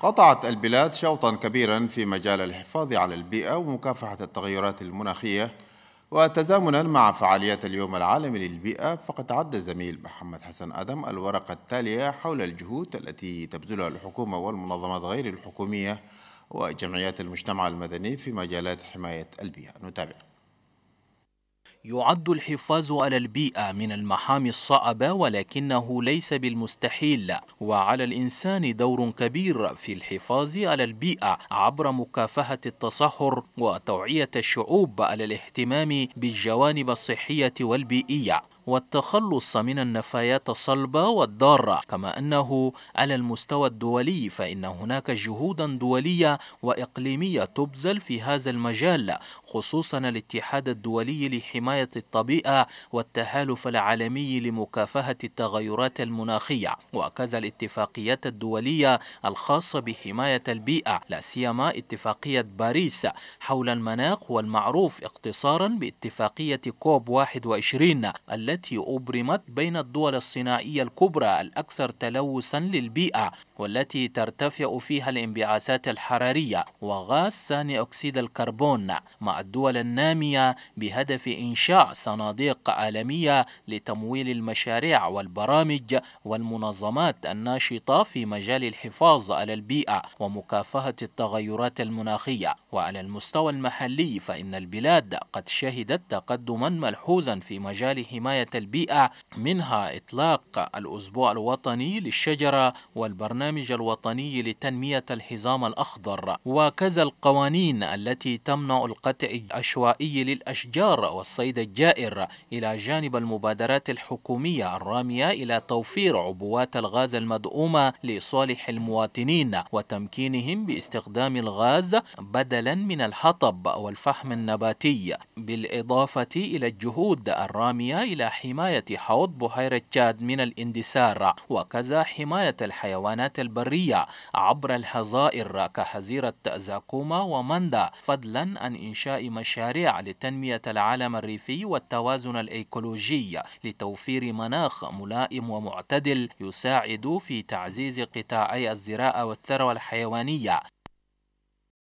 قطعت البلاد شوطا كبيرا في مجال الحفاظ على البيئة ومكافحة التغيرات المناخية وتزامنا مع فعاليات اليوم العالمي للبيئة فقد عد زميل محمد حسن آدم الورقة التالية حول الجهود التي تبذلها الحكومة والمنظمات غير الحكومية وجمعيات المجتمع المدني في مجالات حماية البيئة نتابع يعد الحفاظ على البيئة من المحامي الصعبة ولكنه ليس بالمستحيل وعلى الإنسان دور كبير في الحفاظ على البيئة عبر مكافحة التصحر وتوعية الشعوب على الاهتمام بالجوانب الصحية والبيئية والتخلص من النفايات الصلبة والضارة كما أنه على المستوى الدولي فإن هناك جهودا دولية وإقليمية تبذل في هذا المجال خصوصا الاتحاد الدولي لحماية الطبيعة والتحالف العالمي لمكافحة التغيرات المناخية وكذا الاتفاقيات الدولية الخاصة بحماية البيئة لا سيما اتفاقية باريس حول المناخ والمعروف اقتصارا باتفاقية كوب 21 التي أبرمت بين الدول الصناعية الكبرى الأكثر تلوثا للبيئة والتي ترتفع فيها الانبعاثات الحرارية وغاز ثاني أكسيد الكربون مع الدول النامية بهدف إنشاء صناديق عالمية لتمويل المشاريع والبرامج والمنظمات الناشطة في مجال الحفاظ على البيئة ومكافحة التغيرات المناخية وعلى المستوى المحلي فإن البلاد قد شهدت تقدما ملحوظا في مجال حماية البيئة منها إطلاق الأسبوع الوطني للشجرة والبرنامج الوطني لتنمية الحزام الأخضر وكذا القوانين التي تمنع القطع العشوائي للأشجار والصيد الجائر إلى جانب المبادرات الحكومية الرامية إلى توفير عبوات الغاز المدؤومة لصالح المواطنين وتمكينهم باستخدام الغاز بدل بدلا من الحطب أو الفحم النباتي بالإضافة إلى الجهود الرامية إلى حماية حوض بحيرة تشاد من الاندثار وكذا حماية الحيوانات البرية عبر الحظائر كحظيرة زاكوما وماندا فضلا عن إنشاء مشاريع لتنمية العالم الريفي والتوازن الإيكولوجي لتوفير مناخ ملائم ومعتدل يساعد في تعزيز قطاعي الزراعة والثروة الحيوانية